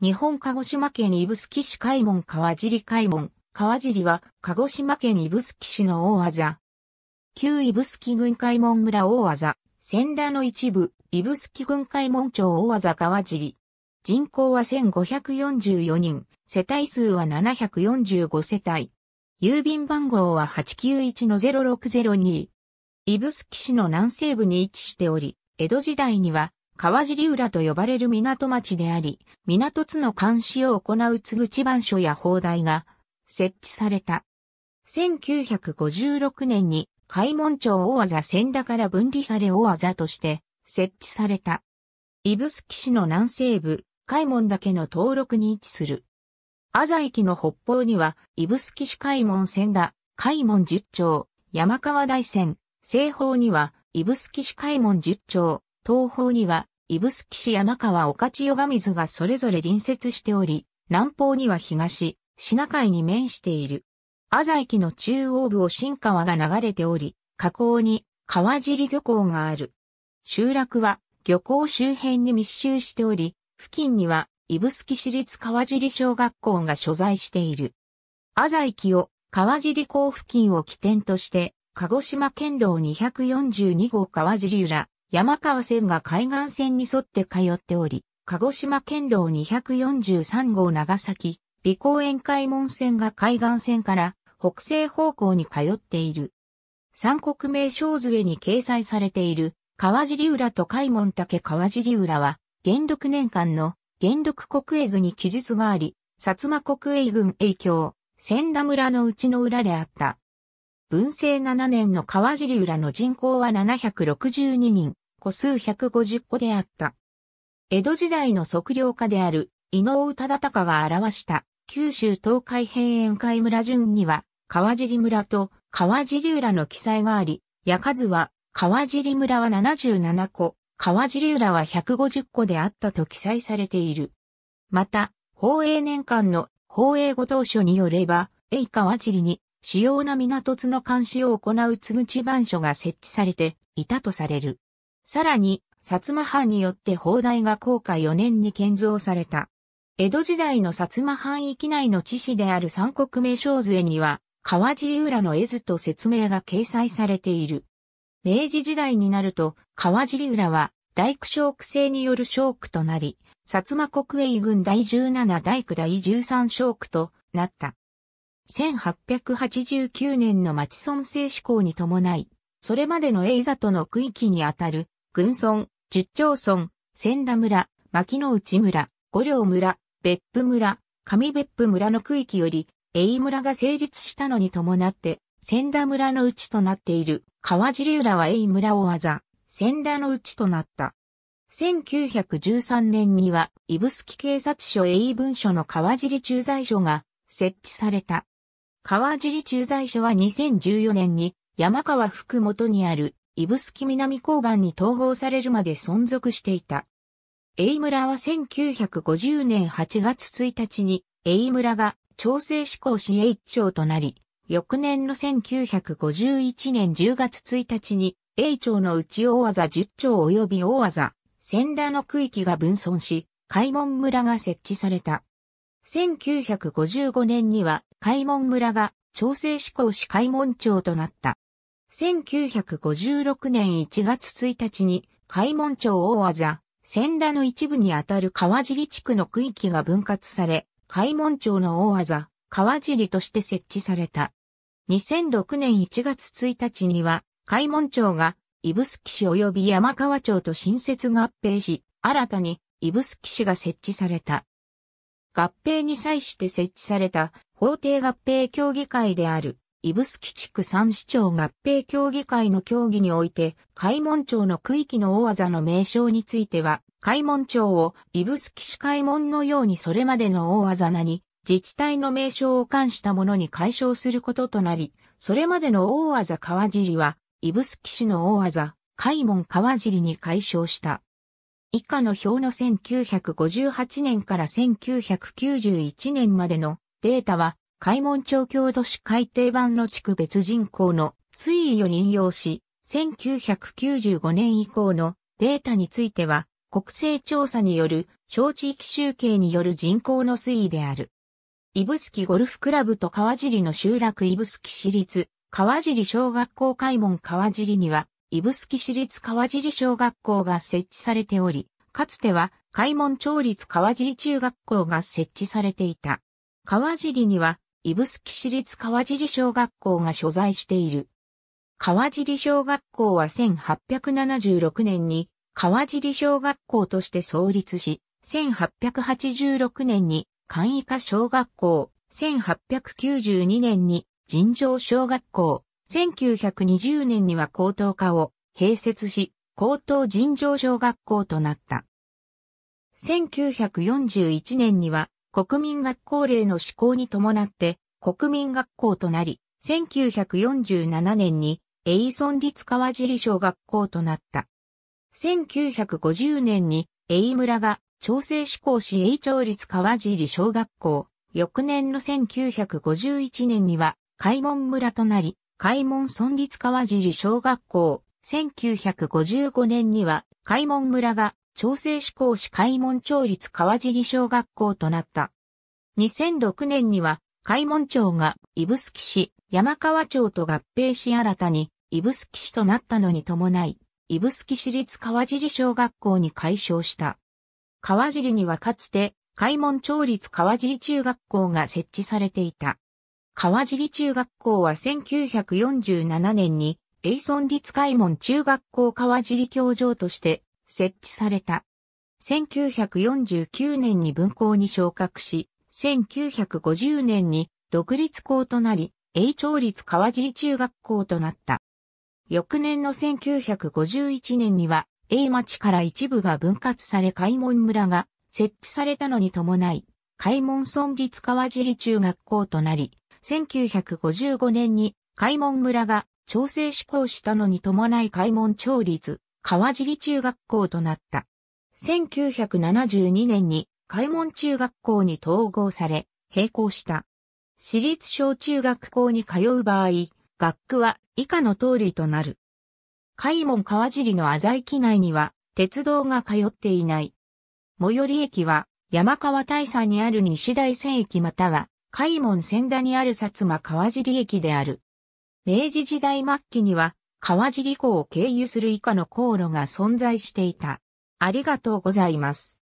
日本鹿児島県指宿市海門川尻海門。川尻は鹿児島県指宿市の大技。旧指宿郡海門村大技。仙田の一部、指宿郡海門町大技川尻。人口は1544人。世帯数は745世帯。郵便番号は891-0602。指宿市の南西部に位置しており、江戸時代には川尻浦と呼ばれる港町であり、港津の監視を行う津口番所や砲台が設置された。1956年に開門町大技千田から分離され大技として設置された。指宿市の南西部、開門岳の登録に位置する。安佐駅の北方には、指宿市開門千田、開門十丁、山川大線、西方には、指宿市開門十丁、東方には、指宿市山川御徒夜神水がそれぞれ隣接しており、南方には東、シナ海に面している。アザ駅の中央部を新川が流れており、河口に川尻漁港がある。集落は漁港周辺に密集しており、付近には指宿市立川尻小学校が所在している。アザ駅を川尻港付近を起点として、鹿児島県道242号川尻浦、山川線が海岸線に沿って通っており、鹿児島県道243号長崎、美公園海門線が海岸線から北西方向に通っている。三国名称図絵に掲載されている川尻浦と海門竹川尻浦は、元禄年間の元禄国営図に記述があり、薩摩国営軍影響、千田村の内の裏であった。文政7年の川尻浦の人口は762人、個数150個であった。江戸時代の測量家である伊能忠敬が表した九州東海平遠海村順には川尻村と川尻浦の記載があり、矢数は川尻村は77個、川尻浦は150個であったと記載されている。また、宝永年間の宝永後当書によれば、永川尻に主要な港津の監視を行う津口番所が設置されていたとされる。さらに、薩摩藩によって砲台が降下4年に建造された。江戸時代の薩摩藩域内の地市である三国名称図絵には、川尻浦の絵図と説明が掲載されている。明治時代になると、川尻浦は大工小区制による小区となり、薩摩国営軍第17大工第13小区となった。1889年の町村制施行に伴い、それまでのエイザとの区域にあたる、群村、十町村、千田村、牧野内村、五両村、別府村、上別府村の区域より、エイ村が成立したのに伴って、千田村のうちとなっている川尻浦はエイ村をあざ、千田のうちとなった。1913年には、指宿警察署エイ文書の川尻駐在所が設置された。川尻駐在所は2014年に山川福元にある指宿南交番に統合されるまで存続していた。栄村は1950年8月1日に栄村が調整志向市営町となり、翌年の1951年10月1日に A 町の内大技10町及び大技、千田の区域が分村し、開門村が設置された。1955年には開門村が調整志向市開門町となった。1956年1月1日に開門町大技、千田の一部にあたる川尻地区の区域が分割され、開門町の大技、川尻として設置された。2006年1月1日には、開門町が、指宿市及び山川町と新設合併し、新たに指宿市が設置された。合併に際して設置された法廷合併協議会である、スキ地区三市町合併協議会の協議において、開門町の区域の大技の名称については、開門町をスキ市開門のようにそれまでの大技名に、自治体の名称を冠したものに解消することとなり、それまでの大技川尻は、スキ市の大技、開門川尻に解消した。以下の表の1958年から1991年までのデータは、開門町郷土市海底版の地区別人口の推移を引用し、1995年以降のデータについては、国勢調査による小地域集計による人口の推移である。スキゴルフクラブと川尻の集落スキ市立、川尻小学校開門川尻には、スキ市立川尻小学校が設置されており、かつては開門町立川尻中学校が設置されていた。川尻には、指宿市立川尻小学校が所在している。川尻小学校は1876年に川尻小学校として創立し、1886年に簡易化小学校、1892年に尋常小学校、1920年には高等科を併設し、高等尋常小学校となった。1941年には国民学校令の施行に伴って国民学校となり、1947年にエイソン立川尻小学校となった。1950年にエイ村が調整施行しエイ町立川尻小学校、翌年の1951年には開門村となり、開門村立川尻小学校、1955年には開門村が調整志向市開門町立川尻小学校となった。2006年には、開門町が指宿市、山川町と合併し新たに指宿市となったのに伴い、指宿市立川尻小学校に改称した。川尻にはかつて、開門町立川尻中学校が設置されていた。川尻中学校は1947年に、エイソン立開門中学校川尻教場として設置された。1949年に文校に昇格し、1950年に独立校となり、永長立川尻中学校となった。翌年の1951年には、A 町から一部が分割され開門村が設置されたのに伴い、開門村立川尻中学校となり、1955年に開門村が調整施行したのに伴い開門町立川尻中学校となった。1972年に開門中学校に統合され、並行した。私立小中学校に通う場合、学区は以下の通りとなる。開門川尻の浅井機内には、鉄道が通っていない。最寄り駅は、山川大佐にある西大仙駅または、開門仙田にある薩摩川尻駅である。明治時代末期には、川尻港を経由する以下の航路が存在していた。ありがとうございます。